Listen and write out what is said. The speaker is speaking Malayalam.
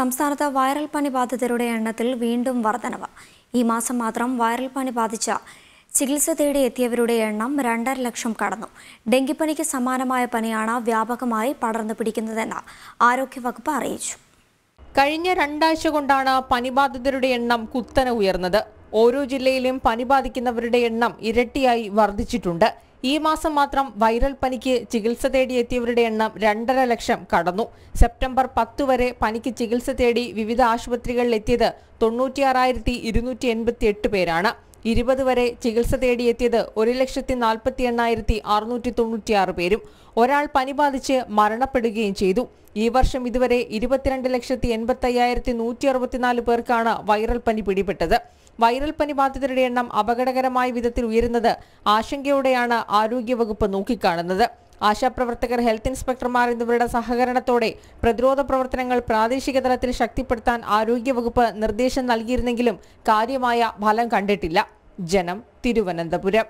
സംസ്ഥാനത്ത് വൈറൽ പനി ബാധിതരുടെ എണ്ണത്തിൽ വീണ്ടും വർധനവ് ഈ മാസം മാത്രം വൈറൽ പനി ബാധിച്ച ചികിത്സ തേടി എത്തിയവരുടെ എണ്ണം രണ്ടര ലക്ഷം കടന്നു ഡെങ്കിപ്പനിക്ക് സമാനമായ പനിയാണ് വ്യാപകമായി പടർന്നു പിടിക്കുന്നതെന്ന് ആരോഗ്യവകുപ്പ് അറിയിച്ചു കഴിഞ്ഞ രണ്ടാഴ്ച കൊണ്ടാണ് പനിബാധിതരുടെ എണ്ണം കുത്തനെ ഉയർന്നത് ഓരോ ജില്ലയിലും പനി ബാധിക്കുന്നവരുടെ എണ്ണം ഇരട്ടിയായി വർദ്ധിച്ചിട്ടുണ്ട് ഈ മാസം മാത്രം വൈറൽ പനിക്ക് ചികിത്സ തേടിയെത്തിയവരുടെ എണ്ണം രണ്ടര ലക്ഷം കടന്നു സെപ്റ്റംബർ പത്ത് വരെ പനിക്ക് ചികിത്സ തേടി വിവിധ ആശുപത്രികളിൽ എത്തിയത് തൊണ്ണൂറ്റിയാറായിരത്തി ഇരുന്നൂറ്റി എൺപത്തി എട്ട് പേരാണ് ഇരുപത് വരെ ചികിത്സ തേടിയെത്തിയത് ഒരു ലക്ഷത്തി നാൽപ്പത്തി എണ്ണായിരത്തി അറുന്നൂറ്റി തൊണ്ണൂറ്റിയാറ് പേരും ഒരാൾ പനി ബാധിച്ച് മരണപ്പെടുകയും ചെയ്തു ഈ വർഷം ഇതുവരെ ഇരുപത്തിരണ്ട് ലക്ഷത്തി എൺപത്തി അയ്യായിരത്തി നൂറ്റി അറുപത്തിനാല് പേർക്കാണ് വൈറൽ പനി പിടിപെട്ടത് വൈറൽ പനി ബാധിതരുടെ എണ്ണം അപകടകരമായ വിധത്തിൽ ഉയരുന്നത് ആശങ്കയോടെയാണ് ആരോഗ്യവകുപ്പ് നോക്കിക്കാണുന്നത് ആശാപ്രവർത്തകർ ഹെൽത്ത് ഇൻസ്പെക്ടർമാർ എന്നിവരുടെ സഹകരണത്തോടെ പ്രതിരോധ പ്രവർത്തനങ്ങൾ പ്രാദേശിക തലത്തിൽ ശക്തിപ്പെടുത്താൻ ആരോഗ്യവകുപ്പ് നിർദ്ദേശം നൽകിയിരുന്നെങ്കിലും കാര്യമായ ഫലം കണ്ടിട്ടില്ല ജനം തിരുവനന്തപുരം